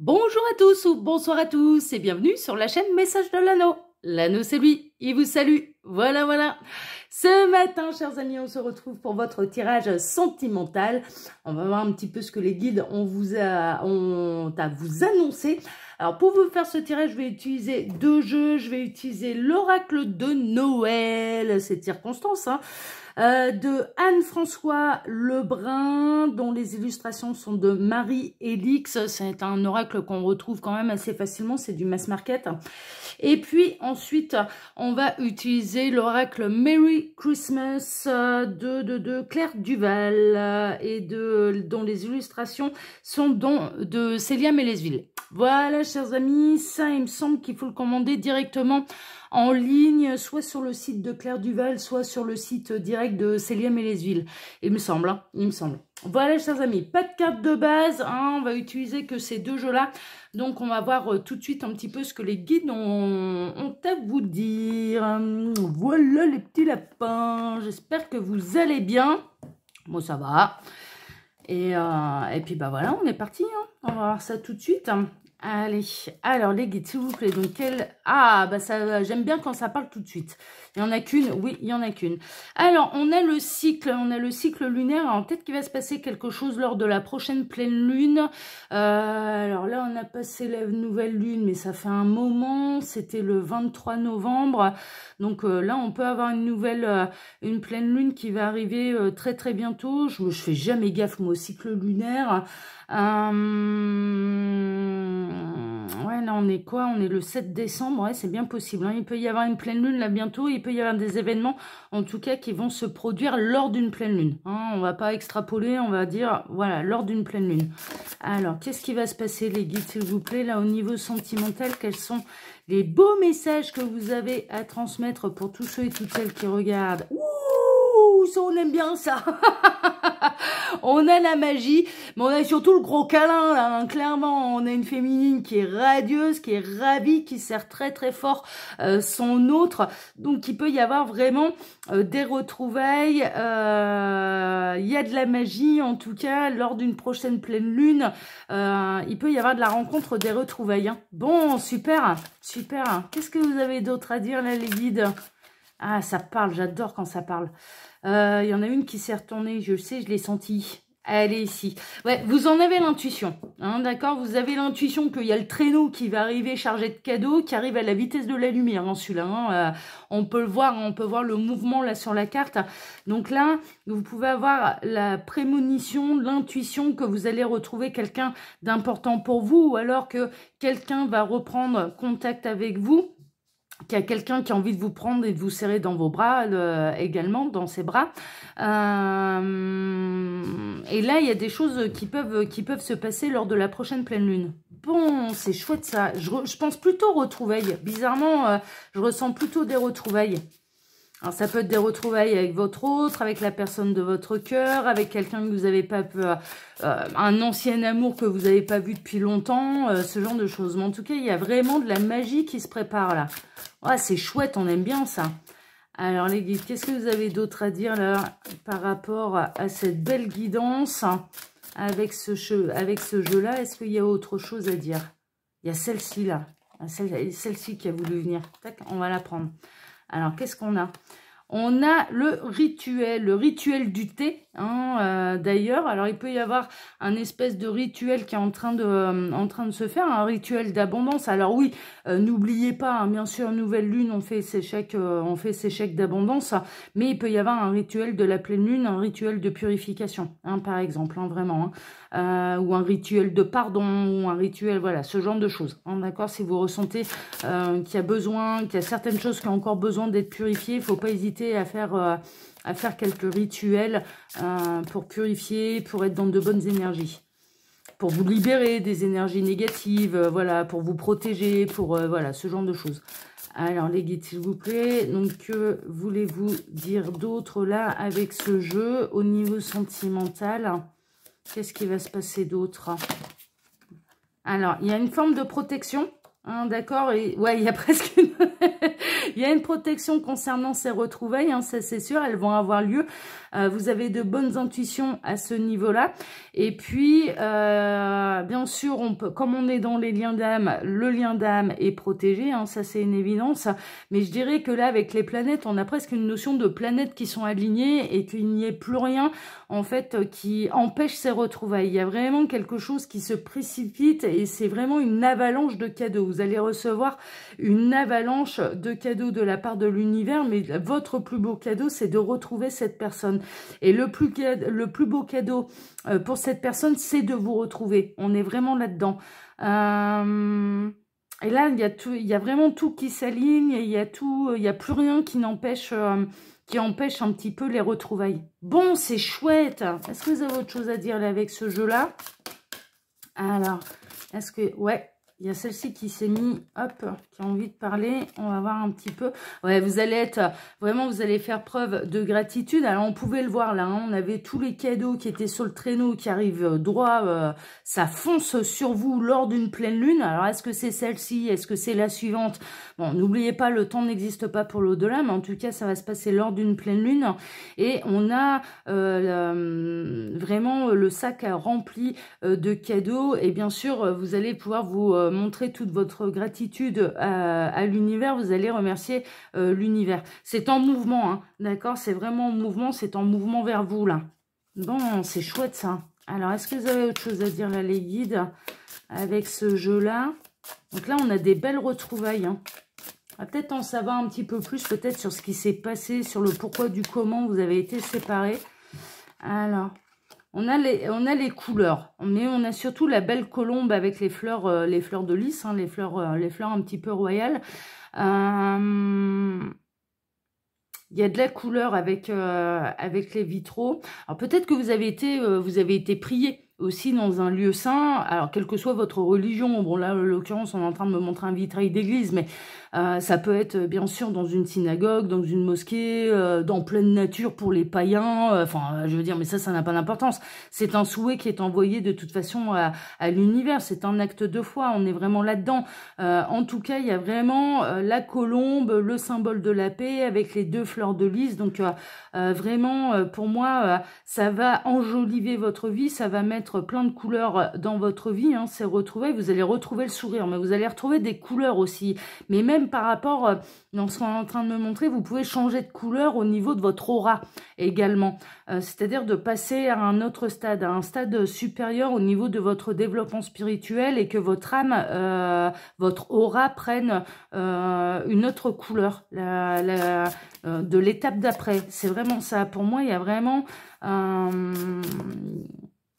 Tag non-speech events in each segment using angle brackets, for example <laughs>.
Bonjour à tous ou bonsoir à tous et bienvenue sur la chaîne Message de l'anneau. L'anneau c'est lui, il vous salue. Voilà, voilà. Ce matin, chers amis, on se retrouve pour votre tirage sentimental. On va voir un petit peu ce que les guides ont, vous ont à vous annoncer. Alors, pour vous faire ce tirage, je vais utiliser deux jeux. Je vais utiliser l'oracle de Noël, Ces circonstance, hein, euh, de Anne-François Lebrun, dont les illustrations sont de Marie Elix. C'est un oracle qu'on retrouve quand même assez facilement, c'est du mass market. Et puis ensuite, on va utiliser l'oracle Merry Christmas euh, de, Claire Duval, euh, et dont les illustrations sont de Célia Mélesville. Voilà, chers amis, ça, il me semble qu'il faut le commander directement en ligne, soit sur le site de Claire Duval, soit sur le site direct de Célium et huiles. il me semble, hein, il me semble. Voilà, chers amis, pas de carte de base, hein, on va utiliser que ces deux jeux-là. Donc, on va voir euh, tout de suite un petit peu ce que les guides ont, à vous dire. Voilà les petits lapins, j'espère que vous allez bien. Moi, bon, ça va. Et, euh, et puis, bah voilà, on est parti. Hein. On va voir ça tout de suite. Allez, alors les guides, s'il vous plaît. Donc, quelle Ah, bah ça, euh, j'aime bien quand ça parle tout de suite. Il n'y en a qu'une Oui, il n'y en a qu'une. Alors, on a le cycle, on a le cycle lunaire. Alors, peut-être qu'il va se passer quelque chose lors de la prochaine pleine lune. Euh, alors là, on a passé la nouvelle lune, mais ça fait un moment. C'était le 23 novembre. Donc euh, là, on peut avoir une nouvelle, une pleine lune qui va arriver très très bientôt. Je, ne fais jamais gaffe, moi, au cycle lunaire là on est quoi On est le 7 décembre, ouais, c'est bien possible. Hein. Il peut y avoir une pleine lune là bientôt, il peut y avoir des événements en tout cas qui vont se produire lors d'une pleine lune. On hein. On va pas extrapoler, on va dire, voilà, lors d'une pleine lune. Alors, qu'est-ce qui va se passer les guides, s'il vous plaît Là au niveau sentimental, quels sont les beaux messages que vous avez à transmettre pour tous ceux et toutes celles qui regardent ça on aime bien ça. <laughs> on a la magie, mais on a surtout le gros câlin là. Hein, clairement, on a une féminine qui est radieuse, qui est ravie, qui sert très très fort euh, son autre. Donc il peut y avoir vraiment euh, des retrouvailles. Euh, il y a de la magie en tout cas lors d'une prochaine pleine lune. il peut y avoir de la rencontre des retrouvailles. Hein. Bon, super, super. Qu'est-ce que vous avez d'autre à dire là les guides ah, ça parle, j'adore quand ça parle. Il euh, y en a une qui s'est retournée, je sais, je l'ai sentie. Elle est ici. Ouais, vous en avez l'intuition, hein, d'accord Vous avez l'intuition qu'il y a le traîneau qui va arriver chargé de cadeaux, qui arrive à la vitesse de la lumière, hein, celui-là. Hein. Euh, on peut le voir, on peut voir le mouvement là sur la carte. Donc là, vous pouvez avoir la prémonition, l'intuition que vous allez retrouver quelqu'un d'important pour vous, ou alors que quelqu'un va reprendre contact avec vous qu'il y a quelqu'un qui a envie de vous prendre et de vous serrer dans vos bras également, dans ses bras. Euh, et là, il y a des choses qui peuvent, qui peuvent se passer lors de la prochaine pleine lune. Bon, c'est chouette ça. Je, pense plutôt retrouvailles. Bizarrement, euh, je ressens plutôt des retrouvailles ça peut être des retrouvailles avec votre autre, avec la personne de votre cœur, avec quelqu'un que vous n'avez pas... Euh, euh, un ancien amour que vous n'avez pas vu depuis longtemps, euh, ce genre de choses. Mais en tout cas, il y a vraiment de la magie qui se prépare là. c'est chouette, on aime bien ça. Alors les guides, qu'est-ce que vous avez d'autre à dire là par rapport à cette belle guidance hein, avec ce jeu, avec ce jeu-là Est-ce qu'il y a autre chose à dire Il y a celle-ci là, ah, celle-ci qui a voulu venir. Tac, on va la prendre. Alors, qu'est-ce qu'on a On a le rituel, le rituel du thé Hein, euh, d'ailleurs, alors il peut y avoir un espèce de rituel qui est en train de, euh, en train de se faire, un rituel d'abondance. Alors oui, euh, n'oubliez pas, hein, bien sûr, nouvelle lune, on fait ses chèques, on fait ces chèques d'abondance, mais il peut y avoir un rituel de la pleine lune, un rituel de purification, hein, par exemple, vraiment, ou un rituel de pardon, ou un rituel, voilà, ce genre de choses. D'accord, si vous ressentez qu'il y a besoin, qu'il y a certaines choses qui ont encore besoin d'être purifiées, il ne faut pas hésiter à faire à faire quelques rituels euh, pour purifier, pour être dans de bonnes énergies. Pour vous libérer des énergies négatives, euh, voilà, pour vous protéger, pour euh, voilà, ce genre de choses. Alors les guides, s'il vous plaît. Donc que voulez-vous dire d'autre là avec ce jeu au niveau sentimental Qu'est-ce qui va se passer d'autre Alors, il y a une forme de protection, hein, d'accord ouais, il y a <laughs> presque une... Il y a une protection concernant ces retrouvailles, hein, ça c'est sûr, elles vont avoir lieu euh, vous avez de bonnes intuitions à ce niveau-là. Et puis, euh, bien sûr, on peut, comme on est dans les liens d'âme, le lien d'âme est protégé, hein, ça c'est une évidence. Mais je dirais que là, avec les planètes, on a presque une notion de planètes qui sont alignées et qu'il n'y ait plus rien, en fait, qui empêche ces retrouvailles. Il y a vraiment quelque chose qui se précipite et c'est vraiment une avalanche de cadeaux. Vous allez recevoir une avalanche de cadeaux de la part de l'univers, mais votre plus beau cadeau, c'est de retrouver cette personne. Et le plus, le plus beau cadeau euh, pour cette personne, c'est de vous retrouver. On est vraiment là-dedans. Euh, et là, il y, a y vraiment tout qui s'aligne, il y a tout, il n'y a plus rien qui n'empêche euh, qui empêche un petit peu les retrouvailles. Bon, c'est chouette. Est-ce que vous avez autre chose à dire avec ce jeu-là Alors, est-ce que... Ouais, il y a celle-ci qui s'est mise, hop, qui a envie de parler. On va voir un petit peu. Ouais, vous allez être, vraiment, vous allez faire preuve de gratitude. Alors, on pouvait le voir là, hein. on avait tous les cadeaux qui étaient sur le traîneau, qui arrivent droit. Euh, ça fonce sur vous lors d'une pleine lune. Alors, est-ce que c'est celle-ci Est-ce que c'est la suivante Bon, n'oubliez pas, le temps n'existe pas pour l'au-delà, mais en tout cas, ça va se passer lors d'une pleine lune. Et on a euh, hum, vraiment le sac rempli euh, de cadeaux. Et bien sûr, vous allez pouvoir vous montrer toute votre gratitude euh, à, l'univers, vous allez remercier euh, l'univers. C'est en mouvement, hein, d'accord C'est vraiment en mouvement, c'est en mouvement vers vous, là. Bon, c'est chouette, ça. Alors, est-ce que vous avez autre chose à dire, là, les guides, avec ce jeu-là Donc là, on a des belles retrouvailles, hein. peut-être en savoir un petit peu plus, peut-être sur ce qui s'est passé, sur le pourquoi du comment vous avez été séparés. Alors, on a, les, on a les couleurs, mais on a surtout la belle colombe avec les fleurs, euh, les fleurs de lys, hein, les, fleurs, euh, les fleurs un petit peu royales. Euh, il y a de la couleur avec, avec les vitraux. Alors peut-être que vous avez été, vous avez été prié aussi dans un lieu saint, alors quelle que soit votre religion, bon là en l'occurrence on est en train de me montrer un vitrail d'église, mais euh, ça peut être euh, bien sûr dans une synagogue, dans une mosquée, euh, dans pleine nature pour les païens. Enfin, je veux dire, mais ça, ça n'a pas d'importance. C'est un souhait qui est envoyé de toute façon à, l'univers. C'est un acte de foi. On est vraiment là-dedans. en tout cas, il y a vraiment la colombe, le symbole de la paix avec les deux fleurs de lys. Donc vraiment, pour moi, ça va enjoliver votre vie, ça va mettre plein de couleurs dans votre vie. Hein, C'est retrouvé. vous allez retrouver le sourire, mais vous allez retrouver des couleurs aussi. Mais même par rapport, euh, dans ce qu'on est en train de me montrer, vous pouvez changer de couleur au niveau de votre aura également. Euh, c'est-à-dire de passer à un autre stade, à un stade supérieur au niveau de votre développement spirituel et que votre âme, euh, votre aura prenne une autre couleur de l'étape d'après. C'est vraiment ça. Pour moi, il y a vraiment... il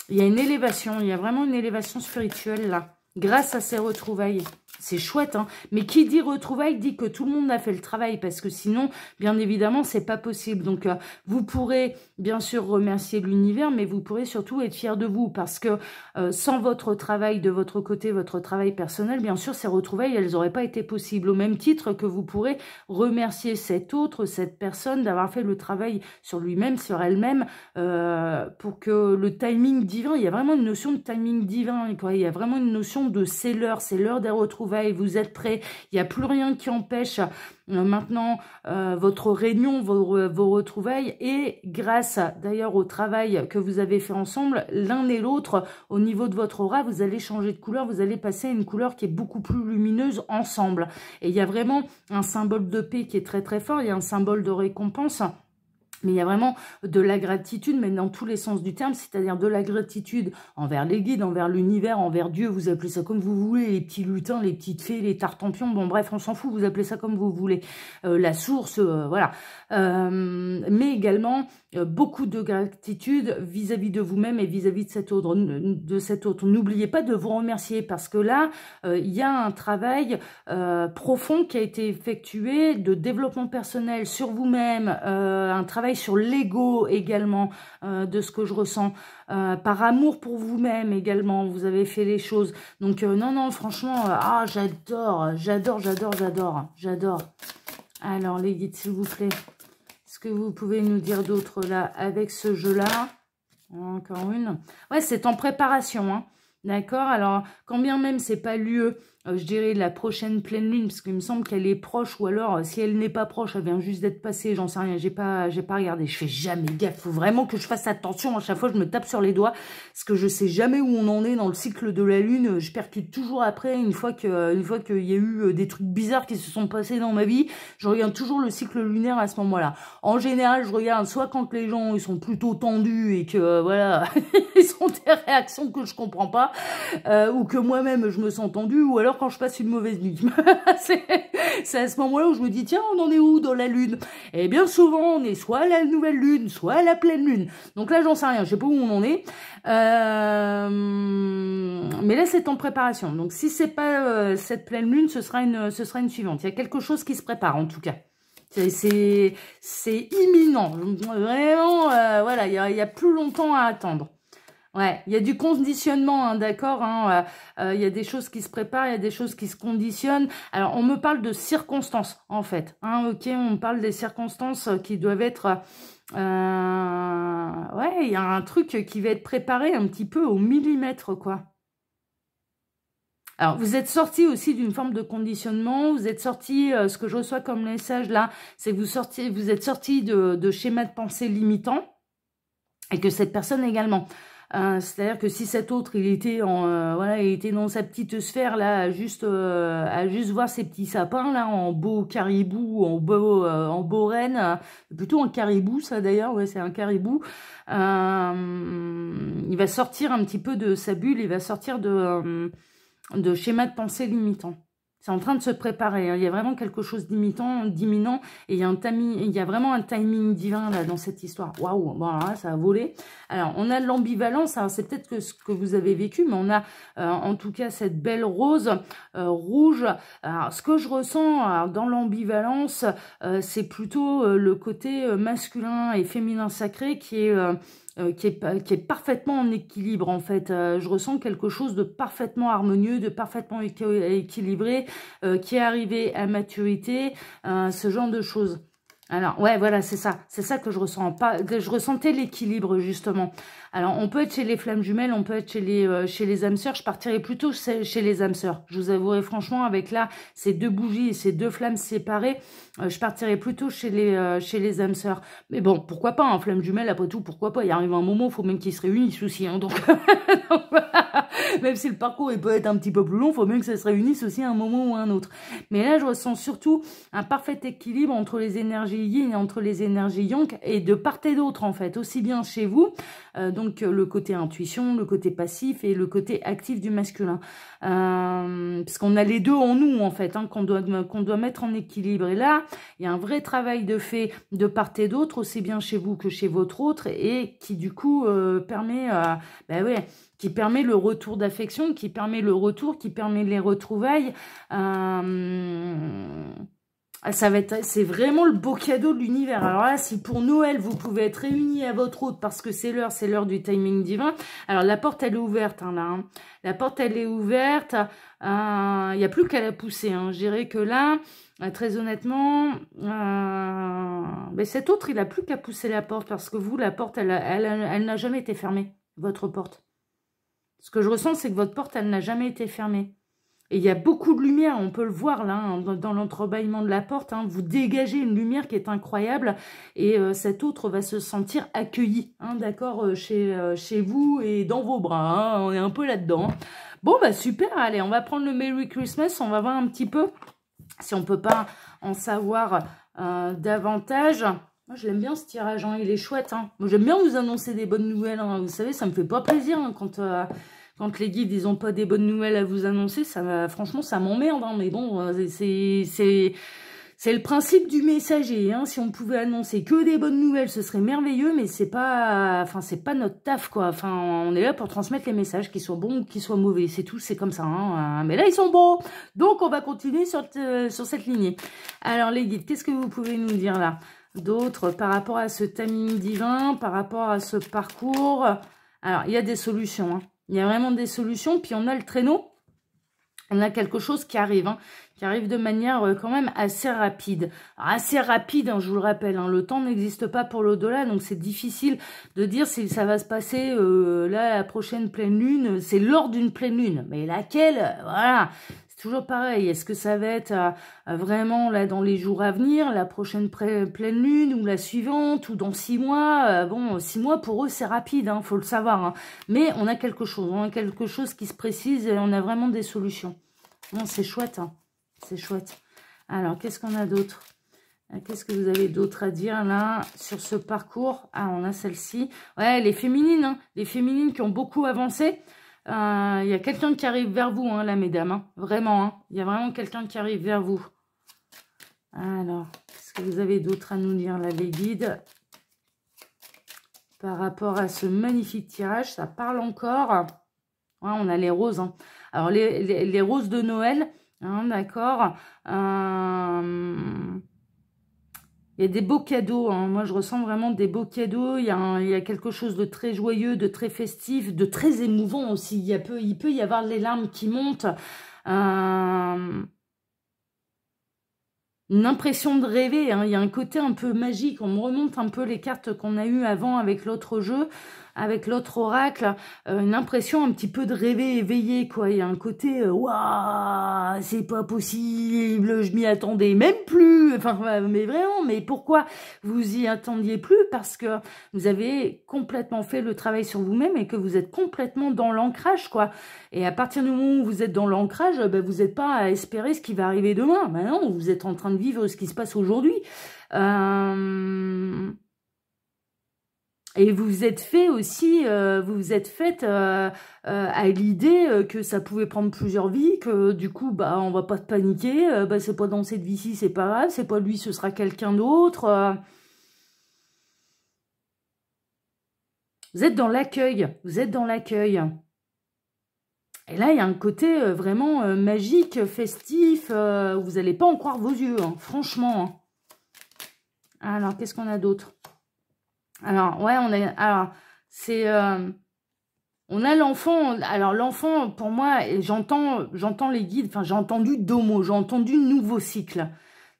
une élévation, il y a vraiment une élévation spirituelle là grâce à ces retrouvailles. C'est chouette, hein mais qui dit retrouvailles dit que tout le monde a fait le travail parce que sinon, bien évidemment, c'est pas possible. Donc, euh, vous pourrez bien sûr remercier l'univers, mais vous pourrez surtout être fier de vous parce que euh, sans votre travail de votre côté, votre travail personnel, bien sûr, ces retrouvailles, elles n'auraient pas été possibles. Au même titre que vous pourrez remercier cet autre, cette personne d'avoir fait le travail sur lui-même, sur elle-même, euh, pour que le timing divin, il y a vraiment une notion de timing divin, il y a vraiment une notion de c'est l'heure, c'est l'heure des retrouvailles, vous êtes prêts, il n'y a plus rien qui empêche euh, maintenant euh, votre réunion, vos, vos, retrouvailles et grâce d'ailleurs au travail que vous avez fait ensemble, l'un et l'autre, au niveau de votre aura, vous allez changer de couleur, vous allez passer à une couleur qui est beaucoup plus lumineuse ensemble. Et il y a vraiment un symbole de paix qui est très très fort, il y a un symbole de récompense mais il y a vraiment de la gratitude, mais dans tous les sens du terme, c'est-à-dire de la gratitude envers les guides, envers l'univers, envers Dieu, vous appelez ça comme vous voulez, les petits lutins, les petites fées, les tartampions, bon bref, on s'en fout, vous appelez ça comme vous voulez, euh, la source, euh, voilà. Euh, mais également beaucoup de gratitude vis-à-vis de vous-même et vis-à-vis de cet De cet autre. N'oubliez pas de vous remercier parce que là, il y a un travail profond qui a été effectué de développement personnel sur vous-même, un travail sur l'ego également euh, de ce que je ressens. Euh, par amour pour vous-même également, vous avez fait les choses. Donc euh, non, non, franchement, ah, j'adore, j'adore, j'adore, j'adore, j'adore. Alors les guides, s'il vous plaît, est-ce que vous pouvez nous dire d'autre là avec ce jeu-là Encore une. Ouais, c'est en préparation, hein. D'accord Alors, quand bien même c'est pas lieu. Euh, je dirais, la prochaine pleine lune, parce qu'il me semble qu'elle est proche, ou alors, euh, si elle n'est pas proche, elle vient juste d'être passée, j'en sais rien, j'ai pas, pas regardé, je fais jamais gaffe, faut vraiment que je fasse attention, à chaque fois, je me tape sur les doigts, parce que je sais jamais où on en est dans le cycle de la lune, je percute toujours après, une fois que, une fois qu'il y a eu euh, des trucs bizarres qui se sont passés dans ma vie, je regarde toujours le cycle lunaire à ce moment-là. En général, je regarde soit quand les gens, ils sont plutôt tendus, et que, voilà, <laughs> ils ont des réactions que je comprends pas, euh, ou que moi-même, je me sens tendue, ou alors quand je passe une mauvaise nuit. <laughs> c'est à ce moment-là où je me dis, tiens, on en est où dans la lune Et eh bien souvent, on est soit à la nouvelle lune, soit à la pleine lune. Donc là, j'en sais rien, je sais pas où on en est. Euh, mais là, c'est en préparation. Donc si c'est pas euh, cette pleine lune, ce sera, une, ce sera une suivante. Il y a quelque chose qui se prépare, en tout cas. C'est imminent. Vraiment, euh, voilà, il y, y a plus longtemps à attendre. Ouais, il y a du conditionnement, hein, d'accord hein, euh, euh, Il y a des choses qui se préparent, il y a des choses qui se conditionnent. Alors, on me parle de circonstances, en fait. Hein, ok, on parle des circonstances qui doivent être... Euh, ouais, il y a un truc qui va être préparé un petit peu au millimètre, quoi. Alors, vous êtes sorti aussi d'une forme de conditionnement, vous êtes sorti, ce que je reçois comme message là, c'est que vous, sortiez, vous êtes sorti de schémas de pensée limitants, et que cette personne également. Euh, c'est-à-dire que si cet autre, il était en, euh, voilà, il était dans sa petite sphère là, à juste, euh, à juste voir ses petits sapins là, en beau caribou, en beau, en beau renne, plutôt en caribou ça d'ailleurs, ouais, c'est un caribou. il va sortir un petit peu de sa bulle, il va sortir de, de schéma de pensée limitant. C'est en train de se préparer. Hein. Il y a vraiment quelque chose d'imitant, d'imminent. Et il y, a un timing, il y a vraiment un timing divin là dans cette histoire. Waouh Bon, ça a volé. Alors, on a l'ambivalence. Hein. C'est peut-être que ce que vous avez vécu, mais on a euh, en tout cas cette belle rose euh, rouge. Alors, ce que je ressens dans l'ambivalence, euh, c'est plutôt le côté masculin et féminin sacré qui est... Euh, qui, est, parfaitement en équilibre en fait. Euh, je ressens quelque chose de parfaitement harmonieux, de parfaitement équilibré, euh, qui est arrivé à maturité, ce genre de choses. Alors, ouais, voilà, c'est ça. C'est ça que je ressens. Pas, je ressentais l'équilibre, justement. Alors, on peut être chez les flammes jumelles, on peut être chez les, euh, chez les âmes sœurs. Je partirais plutôt chez, les âmes sœurs. Je vous avouerai franchement, avec là, ces deux bougies et ces deux flammes séparées, euh, je partirais plutôt chez les, euh, chez les âmes sœurs. Mais bon, pourquoi pas, en hein, flammes jumelles après tout, pourquoi pas Il arrive un moment, il faut même qu'ils se réunissent aussi. Hein, donc, <laughs> même si le parcours peut être un petit peu plus long, il faut même que ça se réunisse aussi à un moment ou à un autre. Mais là, je ressens surtout un parfait équilibre entre les énergies yin et entre les énergies yang, et de part et d'autre, en fait, aussi bien chez vous, donc le côté intuition, le côté passif et le côté actif du masculin. Euh, parce qu'on a les deux en nous, en fait, hein, qu'on doit, doit mettre en équilibre. Et là, il y a un vrai travail de fait de part et d'autre, aussi bien chez vous que chez votre autre, et qui, du coup, euh, permet... Euh, ben ouais, qui permet le retour d'affection, qui permet le retour, qui permet les retrouvailles. Ah, ça va c'est vraiment le beau cadeau de l'univers. Alors là, si pour Noël, vous pouvez être réunis à votre autre, parce que c'est l'heure, c'est l'heure du timing divin. Alors la porte, elle est ouverte, hein, là. Hein. La porte, elle est ouverte. Euh, il n'y a plus qu'à la pousser. Hein. Je dirais que là, euh, très honnêtement, mais euh, ben, cet autre, il n'a plus qu'à pousser la porte parce que vous, la porte, elle, elle n'a jamais été fermée, votre porte. Ce que je ressens, c'est que votre porte, elle n'a jamais été fermée. Et il y a beaucoup de lumière, on peut le voir là, hein, dans l'entrebâillement de la porte. Hein. vous dégagez une lumière qui est incroyable et euh, cet autre va se sentir accueilli, hein, d'accord, euh, chez, euh, chez vous et dans vos bras. on est un peu là-dedans. Bon, bah super, allez, on va prendre le Merry Christmas, on va voir un petit peu si on peut pas en savoir davantage. Moi, je l'aime bien ce tirage, il est chouette. Moi, j'aime bien vous annoncer des bonnes nouvelles. Vous savez, ça me fait pas plaisir quand quand les guides, ils ont pas des bonnes nouvelles à vous annoncer, ça, franchement, ça m'emmerde. Hein, mais bon, euh, c'est... C'est le principe du messager. Hein. Si on pouvait annoncer que des bonnes nouvelles, ce serait merveilleux, mais c'est pas, enfin, c'est pas notre taf, quoi. Enfin, on est là pour transmettre les messages, qu'ils soient bons ou qu'ils soient mauvais. C'est tout, c'est comme ça. Hein. Euh, mais là, ils sont bons. Donc, on va continuer sur, euh, sur cette lignée. Alors, les guides, qu'est-ce que vous pouvez nous dire là D'autres par rapport à ce timing divin, par rapport à ce parcours. Alors, il y a des solutions. Hein. Il y a vraiment des solutions. Puis on a le traîneau. On a quelque chose qui arrive, hein, qui arrive de manière euh, quand même assez rapide. assez rapide, hein, je vous le rappelle, hein. le temps n'existe pas pour l'au-delà, donc c'est difficile de dire si ça va se passer euh, là, la prochaine pleine lune. C'est lors d'une pleine lune, mais laquelle Voilà, Toujours pareil, est-ce que ça va être euh, euh, vraiment là dans les jours à venir, la prochaine pleine lune ou la suivante ou dans six mois euh, Bon, six mois pour eux c'est rapide, hein, faut le savoir. Hein. Mais on a quelque chose, on a quelque chose qui se précise et on a vraiment des solutions. Bon, c'est chouette, hein. c'est chouette. Alors, qu'est-ce qu'on a d'autre Qu'est-ce que vous avez d'autre à dire là sur ce parcours Ah, on a celle-ci. Ouais, les féminines, les féminines qui ont beaucoup avancé. Il euh, y a quelqu'un qui arrive vers vous, hein, là, mesdames. Hein. Vraiment, il hein. y a vraiment quelqu'un qui arrive vers vous. Alors, est ce que vous avez d'autre à nous dire, là, les guides Par rapport à ce magnifique tirage, ça parle encore. on a les roses. Hein. Alors, les, roses de Noël, d'accord euh, il y a des beaux cadeaux. Hein. Moi, je ressens vraiment des beaux cadeaux. Il y, a quelque chose de très joyeux, de très festif, de très émouvant aussi. Il, y a peu, il peut y avoir les larmes qui montent. Euh, une impression de rêver. Hein. Il y a un côté un peu magique. On remonte un peu les cartes qu'on a eues avant avec l'autre jeu avec l'autre oracle, euh, une impression un petit peu de rêver éveillé, quoi. Il y a un côté, waouh, c'est pas possible, je m'y attendais même plus. Enfin, euh, mais vraiment, mais pourquoi vous y attendiez plus Parce que vous avez complètement fait le travail sur vous-même et que vous êtes complètement dans l'ancrage, quoi. Et à partir du moment où vous êtes dans l'ancrage, ben, vous n'êtes pas à espérer ce qui va arriver demain. Maintenant, vous êtes en train de vivre ce qui se passe aujourd'hui. Euh... Et vous vous êtes fait aussi, euh, vous vous êtes fait euh, euh, à l'idée que ça pouvait prendre plusieurs vies, que du coup, bah, on va pas paniquer, bah, c'est pas dans cette vie-ci, c'est pas grave, c'est pas lui, ce sera quelqu'un d'autre. Vous êtes dans l'accueil, vous êtes dans l'accueil. Et là, il y a un côté vraiment magique, festif, vous n'allez pas en croire vos yeux, hein, franchement. Hein. Alors, qu'est-ce qu'on a d'autre alors, ouais, on c'est. Euh, on a l'enfant. Alors, l'enfant, pour moi, j'entends j'entends les guides, enfin, j'ai entendu deux mots, j'ai entendu nouveau cycle.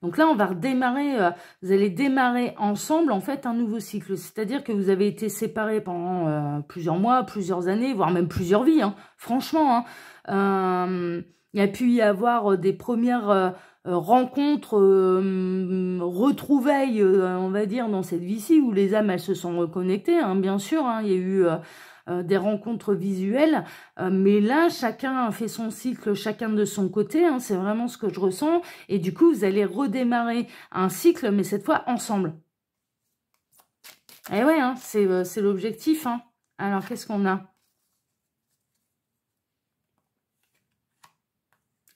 Donc là, on va redémarrer, euh, vous allez démarrer ensemble, en fait, un nouveau cycle. C'est-à-dire que vous avez été séparés pendant euh, plusieurs mois, plusieurs années, voire même plusieurs vies, hein, franchement. Hein. il y a pu y avoir des premières euh, rencontres, euh, retrouvailles, euh, on va dire, dans cette vie-ci, où les âmes, elles se sont reconnectées, hein, bien sûr, hein. il y a eu des rencontres visuelles, mais là, chacun fait son cycle, chacun de son côté, hein. c'est vraiment ce que je ressens, et du coup, vous allez redémarrer un cycle, mais cette fois ensemble. Et eh ouais, c'est l'objectif. Alors, qu'est-ce qu'on a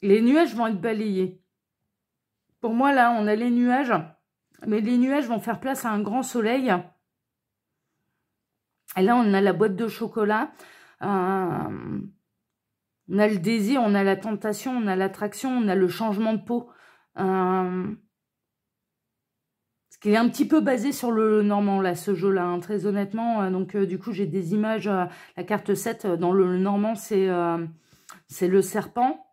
Les nuages vont être balayés. Pour moi, là, on a les nuages. Mais les nuages vont faire place à un grand soleil. Et là, on a la boîte de chocolat. Euh, on a le désir, on a la tentation, on a l'attraction, on a le changement de peau. Euh, ce qui est un petit peu basé sur le normand, là, ce jeu-là, hein, très honnêtement. Euh, donc, du coup, j'ai des images. la carte 7, dans le normand, c'est le serpent.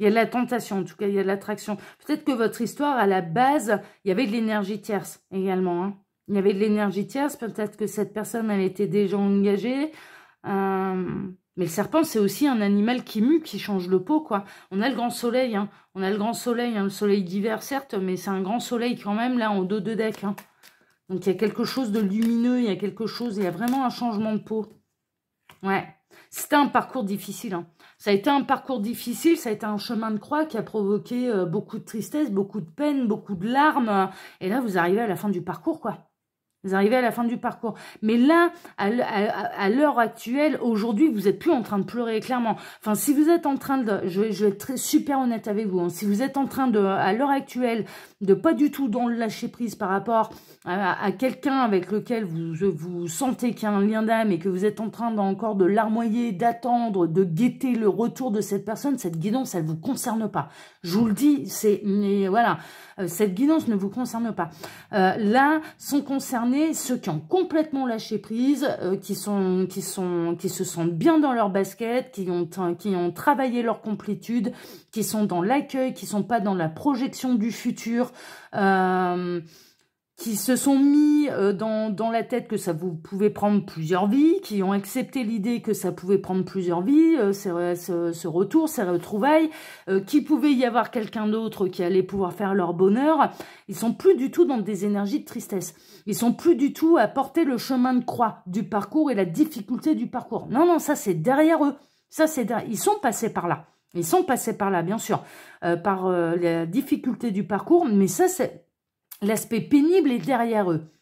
Il y a de la tentation, en tout cas, il y a de l'attraction. Peut-être que votre histoire, à la base, il y avait de l'énergie tierce également. Hein. Il y avait de l'énergie tierce, peut-être que cette personne, elle était déjà engagée. Euh, mais le serpent, c'est aussi un animal qui mue, qui change le pot, quoi. On a le grand soleil, hein. On a le grand soleil, hein, le soleil d'hiver, certes, mais c'est un grand soleil quand même, là, en dos de deck. Donc, il y a quelque chose de lumineux, il y a quelque chose, il y a vraiment un changement de peau. Ouais. C'était un parcours difficile. Hein. Ça a été un parcours difficile, ça a été un chemin de croix qui a provoqué euh, beaucoup de tristesse, beaucoup de peine, beaucoup de larmes. Et là, vous arrivez à la fin du parcours, quoi. Vous arrivez à la fin du parcours. Mais là, à l'heure actuelle, aujourd'hui, vous n'êtes plus en train de pleurer, clairement. Enfin, si vous êtes en train de... Je, vais être super honnête avec vous. Hein. si vous êtes en train, de, à l'heure actuelle, de pas du tout dans le lâcher-prise par rapport à, quelqu'un avec lequel vous, vous sentez qu'il y a un lien d'âme et que vous êtes en train d'encore encore de larmoyer, d'attendre, de guetter le retour de cette personne, cette guidance, elle vous concerne pas. Je vous le dis, c'est... Voilà. Euh, cette guidance ne vous concerne pas. Euh, là, sont concernés ceux qui ont complètement lâché prise, euh, qui, sont, qui, sont, qui se sentent bien dans leur basket, qui ont, qui ont travaillé leur complétude, qui sont dans l'accueil, qui sont pas dans la projection du futur. Euh, qui se sont mis euh, dans, la tête que ça vous pouvait prendre plusieurs vies, qui ont accepté l'idée que ça pouvait prendre plusieurs vies, euh, ce, retour, ces retrouvailles, euh, qui qu'il pouvait y avoir quelqu'un d'autre qui allait pouvoir faire leur bonheur. Ils sont plus du tout dans des énergies de tristesse. Ils sont plus du tout à porter le chemin de croix du parcours et la difficulté du parcours. Non, non, ça c'est derrière eux. Ça c'est Ils sont passés par là. Ils sont passés par là, bien sûr, par la difficulté du parcours, mais ça, c'est L'aspect pénible est derrière eux.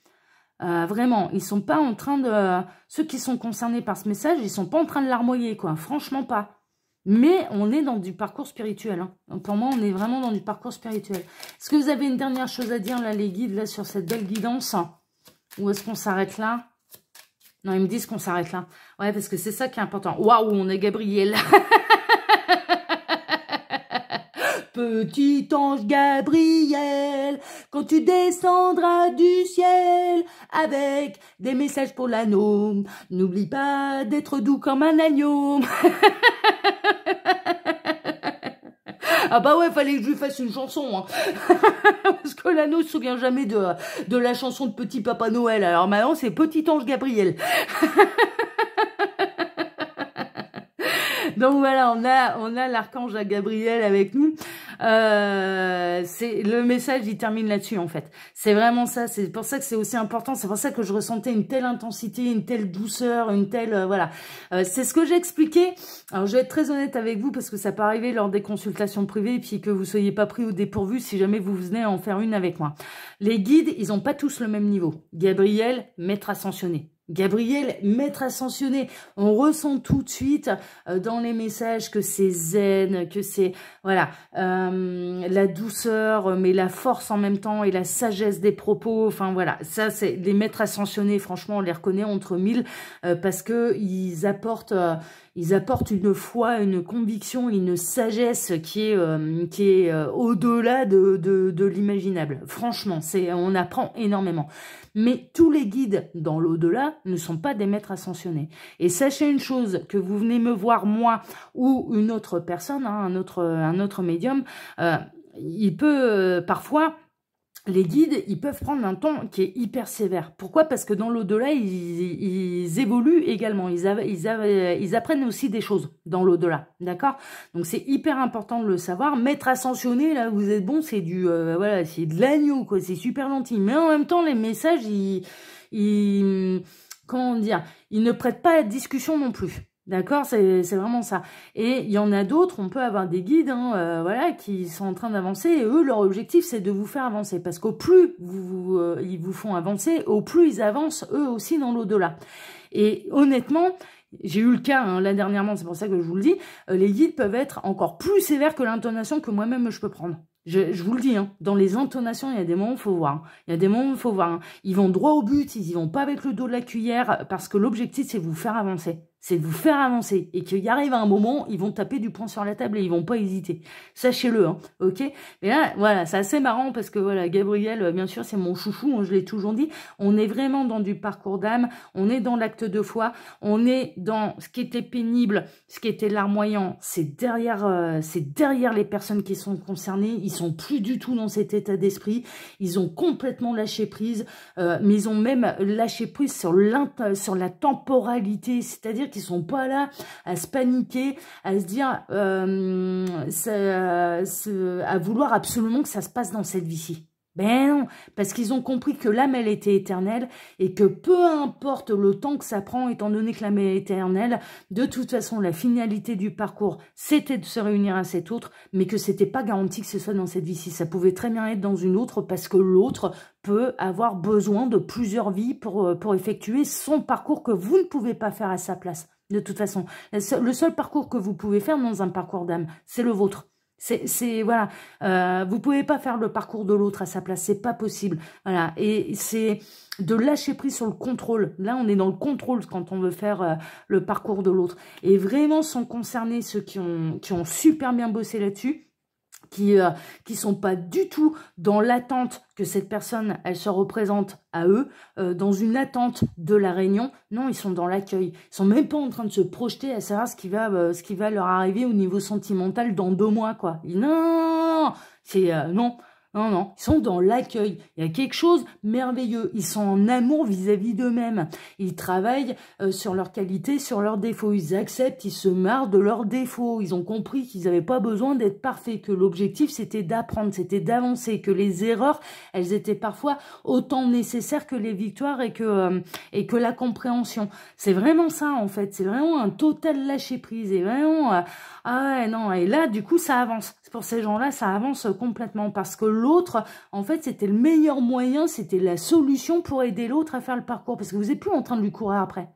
Euh, vraiment, ils sont pas en train de... ceux qui sont concernés par ce message, ils sont pas en train de larmoyer, quoi. Franchement pas. Mais on est dans du parcours spirituel. Hein. Donc pour moi, on est vraiment dans du parcours spirituel. Est-ce que vous avez une dernière chose à dire, là, les guides, là, sur cette belle guidance Ou est-ce qu'on s'arrête là Non, ils me disent qu'on s'arrête là. Ouais, parce que c'est ça qui est important. Waouh, on est Gabriel <laughs> Petit ange Gabriel, quand tu descendras du ciel avec des messages pour l'anneau, n'oublie pas d'être doux comme un agneau. <laughs> Ah bah ouais, fallait que je lui fasse une chanson. Hein. <laughs> Parce que l'anneau se souvient jamais de, de la chanson de Petit Papa Noël. Alors maintenant, c'est Petit Ange Gabriel. <laughs> Donc voilà, on a, on a l'archange à Gabriel avec nous. Euh, c'est le message, il termine là-dessus en fait. C'est vraiment ça. C'est pour ça que c'est aussi important. C'est pour ça que je ressentais une telle intensité, une telle douceur, une telle euh, voilà. Euh, c'est ce que j'ai expliqué. Alors je vais être très honnête avec vous parce que ça peut arriver lors des consultations privées, et puis que vous soyez pas pris au dépourvu si jamais vous venez en faire une avec moi. Les guides, ils n'ont pas tous le même niveau. Gabriel, maître ascensionné. Gabriel, maître ascensionné, on ressent tout de suite euh, dans les messages que c'est zen, que c'est voilà euh, la douceur, mais la force en même temps et la sagesse des propos. Enfin voilà, ça c'est les maîtres ascensionnés. Franchement, on les reconnaît entre mille euh, parce que ils apportent, euh, ils apportent une foi, une conviction, une sagesse qui est qui est au-delà de, de, de l'imaginable. Franchement, c'est on apprend énormément. Mais tous les guides dans l'au-delà ne sont pas des maîtres ascensionnés. Et sachez une chose, que vous venez me voir, moi, ou une autre personne, hein, un, autre, un autre médium, euh, il peut euh, parfois les guides, ils peuvent prendre un temps qui est hyper sévère. Pourquoi Parce que dans l'au-delà, ils, ils, évoluent également. Ils, ils, apprennent aussi des choses dans l'au-delà. D'accord Donc, c'est hyper important de le savoir. Maître ascensionné, là, vous êtes bon, c'est du... Euh, voilà, c'est de l'agneau, quoi. C'est super gentil. Mais en même temps, les messages, ils... ils comment dire Ils ne prêtent pas à discussion non plus. D'accord C'est vraiment ça. Et il y en a d'autres, on peut avoir des guides hein, euh, voilà, qui sont en train d'avancer et eux, leur objectif, c'est de vous faire avancer. Parce qu'au plus vous, euh, ils vous font avancer, au plus ils avancent eux aussi dans l'au-delà. Et honnêtement, j'ai eu le cas hein, là dernièrement, c'est pour ça que je vous le dis, euh, les guides peuvent être encore plus sévères que l'intonation que moi-même je peux prendre. Je, vous le dis, hein, dans les intonations, il y a des moments où faut voir. Hein. Il y a des moments où faut voir. Ils vont droit au but, ils y vont pas avec le dos de la cuillère, parce que l'objectif, c'est vous faire avancer c'est de vous faire avancer et qu'il arrive à un moment, ils vont taper du poing sur la table et ils vont pas hésiter. Sachez-le, hein, ok Mais là, voilà, c'est assez marrant parce que voilà, Gabriel, euh, bien sûr, c'est mon chouchou, hein, je l'ai toujours dit. On est vraiment dans du parcours d'âme, on est dans l'acte de foi, on est dans ce qui était pénible, ce qui était larmoyant. C'est derrière, euh, c'est derrière les personnes qui sont concernées. Ils sont plus du tout dans cet état d'esprit. Ils ont complètement lâché prise, euh, mais ils ont même lâché prise sur, sur la temporalité, c'est-à-dire qui sont pas là à se paniquer, à se dire, euh, euh à vouloir absolument que ça se passe dans cette vie-ci. Ben non, parce qu'ils ont compris que l'âme, elle était éternelle et que peu importe le temps que ça prend, étant donné que l'âme est éternelle, de toute façon, la finalité du parcours, c'était de se réunir à cet autre, mais que c'était pas garanti que ce soit dans cette vie-ci. Ça pouvait très bien être dans une autre parce que l'autre peut avoir besoin de plusieurs vies pour, euh, pour effectuer son parcours que vous ne pouvez pas faire à sa place. De toute façon, le seul parcours que vous pouvez faire dans un parcours d'âme, c'est le vôtre. C'est voilà, euh, vous pouvez pas faire le parcours de l'autre à sa place, c'est pas possible. Voilà, et c'est de lâcher prise sur le contrôle. Là, on est dans le contrôle quand on veut faire euh, le parcours de l'autre. Et vraiment, sans concerner ceux qui ont qui ont super bien bossé là-dessus, qui ne euh, sont pas du tout dans l'attente que cette personne, elle se représente à eux, euh, dans une attente de la réunion. Non, ils sont dans l'accueil. Ils sont même pas en train de se projeter à savoir ce qui va, euh, ce qui va leur arriver au niveau sentimental dans deux mois, quoi. Non, c'est non. Non, non, ils sont dans l'accueil. Il y a quelque chose de merveilleux. Ils sont en amour vis-à-vis d'eux-mêmes. Ils travaillent euh, sur leurs qualités, sur leurs défauts. Ils acceptent, ils se marrent de leurs défauts. Ils ont compris qu'ils n'avaient pas besoin d'être parfaits, que l'objectif c'était d'apprendre, c'était d'avancer, que les erreurs, elles étaient parfois autant nécessaires que les victoires et que, euh, et que la compréhension. C'est vraiment ça en fait. C'est vraiment un total lâcher prise et vraiment... Euh, ah ouais, non, et là, du coup, ça avance. Pour ces gens-là, ça avance euh, complètement parce que l'autre, en fait, c'était le meilleur moyen, c'était la solution pour aider l'autre à faire le parcours parce que vous n'êtes plus en train de lui courir après.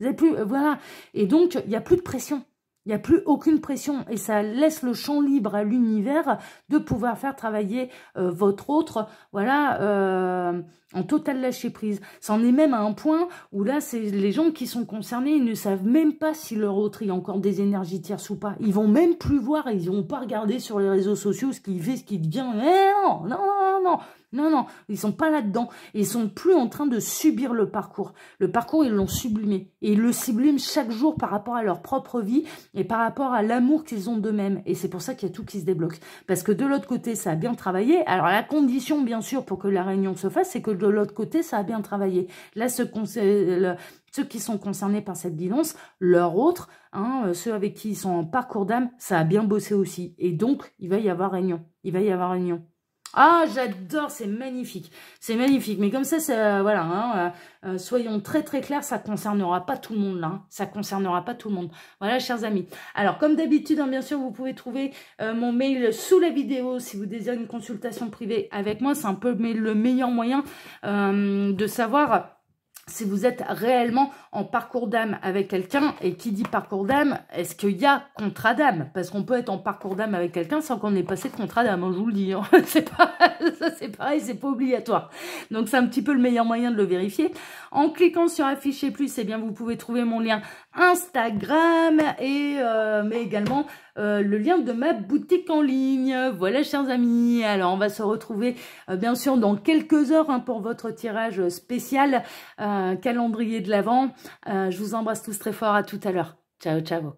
Vous n'êtes plus, euh, voilà. Et donc, il n'y a plus de pression. Il n'y a plus aucune pression et ça laisse le champ libre à l'univers de pouvoir faire travailler euh, votre autre, voilà, euh, en total lâcher prise. C'en est même à un point où là, c'est les gens qui sont concernés, ils ne savent même pas si leur autre y a encore des énergies tierces ou pas. Ils vont même plus voir, ils vont pas regarder sur les réseaux sociaux ce qu'il fait, ce qu'il devient. Mais eh non, non, non, non, non, non, ils sont pas là-dedans. Ils sont plus en train de subir le parcours. Le parcours, ils l'ont sublimé. Et ils le subliment chaque jour par rapport à leur propre vie et par rapport à l'amour qu'ils ont d'eux-mêmes. Et c'est pour ça qu'il y a tout qui se débloque. Parce que de l'autre côté, ça a bien travaillé. Alors, la condition, bien sûr, pour que la réunion se fasse, c'est que de l'autre côté, ça a bien travaillé. Là, ceux qui sont concernés par cette bilance, leur autre, hein, euh, ceux avec qui ils sont en parcours d'âme, ça a bien bossé aussi. Et donc, il va y avoir réunion. Il va y avoir réunion. Ah, j'adore, c'est magnifique, c'est magnifique. Mais comme ça, voilà, hein, euh, euh, soyons très très clairs, ça concernera pas tout le monde là, hein. ça concernera pas tout le monde. Voilà, chers amis. Alors, comme d'habitude, hein, bien sûr, vous pouvez trouver euh, mon mail sous la vidéo si vous désirez une consultation privée avec moi. C'est un peu le meilleur moyen de savoir si vous êtes réellement en parcours d'âme avec quelqu'un, et qui dit parcours d'âme, est-ce qu'il y a contrat d'âme Parce qu'on peut être en parcours d'âme avec quelqu'un sans qu'on ait passé de contrat d'âme, hein, je vous le dis. Hein. <laughs> C'est pas, <laughs> ça c'est pareil, c'est pas obligatoire. Donc c'est un petit peu le meilleur moyen de le vérifier. En cliquant sur afficher plus, eh bien, vous pouvez trouver mon lien Instagram et euh, mais également euh, le lien de ma boutique en ligne. Voilà, chers amis. Alors, on va se retrouver euh, bien sûr dans quelques heures hein, pour votre tirage spécial calendrier de l'Avent. je vous embrasse tous très fort. À tout à l'heure. Ciao, ciao.